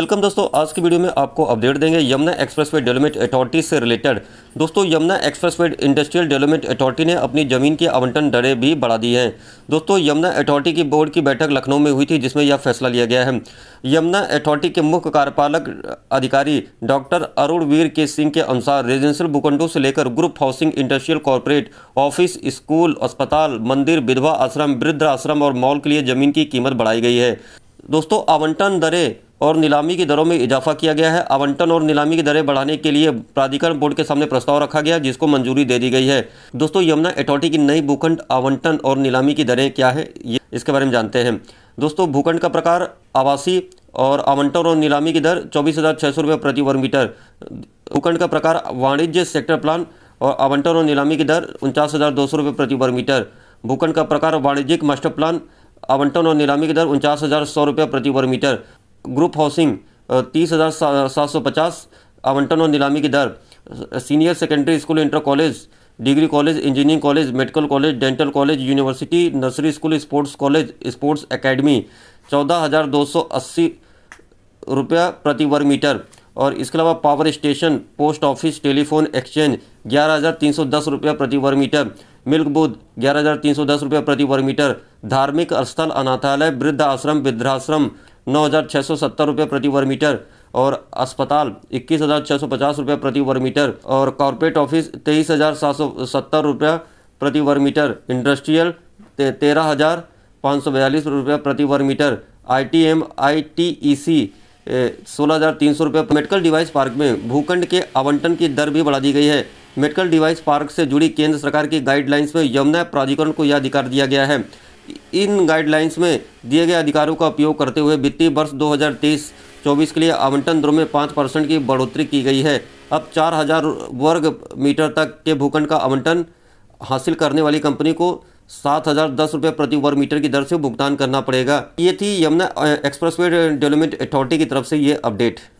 welcome दोस्तों आज की वीडियो में आपको अपडेट देंगे यमुना एक्सप्रेसवे डेवलपमेंट अथॉरिटी से रिलेटेड दोस्तों Yamuna expressway industrial development authority ने अपनी जमीन की आवंटन दरें भी बढ़ा दी हैं दोस्तों यमुना अथॉरिटी की बोर्ड की बैठक लखनऊ में हुई थी जिसमें यह फैसला लिया गया है यमुना अथॉरिटी के मुख्य कार्यपालक अधिकारी डॉक्टर अरुण वीर के सिंह के अनुसार रेजिडेंशियल भूखंडों से लेकर group housing industrial corporate office school अस्पताल मंदिर विधवा आश्रम वृद्ध आश्रम और मॉल के लिए जमीन की कीमत बढ़ाई गई है दोस्तों आवंटन दरें और नीलामी की दरों में इजाफा किया गया है आवंटन और नीलामी की दरें बढ़ाने के लिए प्राधिकरण बोर्ड के सामने प्रस्ताव रखा गया जिसको मंजूरी दे दी गई है दोस्तों यमुना अथॉरिटी की नई भूखंड आवंटन और नीलामी की दरें क्या है ये इसके बारे में जानते हैं दोस्तों भूखंड का प्रकार आवासीय और आवंटन और नीलामी की दर चौबीस हज़ार छः सौ रुपये प्रति वर्ग मीटर भूखंड का प्रकार वाणिज्य सेक्टर प्लान और आवंटन और नीलामी की दर उनचास हज़ार दो सौ रुपये प्रति वर्ग मीटर भूखंड का प्रकार वाणिज्यिक मास्टर प्लान आवंटन और नीलामी की दर उनचास हज़ार सौ रुपये प्रति वर्ग मीटर ग्रुप हाउसिंग तीस हज़ार सात सौ पचास आवंटन और नीलामी की दर senior secondary school inter college degree college engineering college medical college dental college university nursery school sports college sports academy चौदह हज़ार दो सौ अस्सी रुपया प्रति वर्ग मीटर और इसके अलावा power station post office telephone exchange ग्यारह हज़ार तीन सौ दस रुपया प्रति वर्ग मीटर मिल्क बूथ ग्यारह हज़ार तीन सौ दस रुपया प्रति वर्ग मीटर धार्मिक स्थल अनाथालय वृद्ध आश्रम वृद्धाश्रम नौ हज़ार छः सौ सत्तर रुपये प्रति वर्ग मीटर और अस्पताल इक्कीस हज़ार छः सौ पचास रुपये प्रति वर्ग मीटर और कॉरपोरेट ऑफिस तेईस हज़ार सात सौ सत्तर रुपये प्रति वर्ग मीटर इंडस्ट्रियल ते, तेरह हज़ार पाँच सौ बयालीस रुपये प्रति वर्ग metre I T M I T E C सोलह हज़ार तीन सौ रुपये मेडिकल डिवाइस पार्क में भूखंड के आवंटन की दर भी बढ़ा दी गई है मेडिकल डिवाइस पार्क से जुड़ी केंद्र सरकार की गाइडलाइंस में यमुना प्राधिकरण को यह अधिकार दिया गया है इन गाइडलाइंस में दिए गए अधिकारों का उपयोग करते हुए वित्तीय वर्ष 2023-24 के लिए आवंटन दरों में पाँच परसेंट की बढ़ोतरी की गई है अब चार हजार वर्ग मीटर तक के भूखंड का आवंटन हासिल करने वाली कंपनी को सात हज़ार दस रुपये प्रति वर्ग मीटर की दर से भुगतान करना पड़ेगा ये थी यमुना एक्सप्रेसवे डेवलपमेंट अथॉरिटी की तरफ से ये अपडेट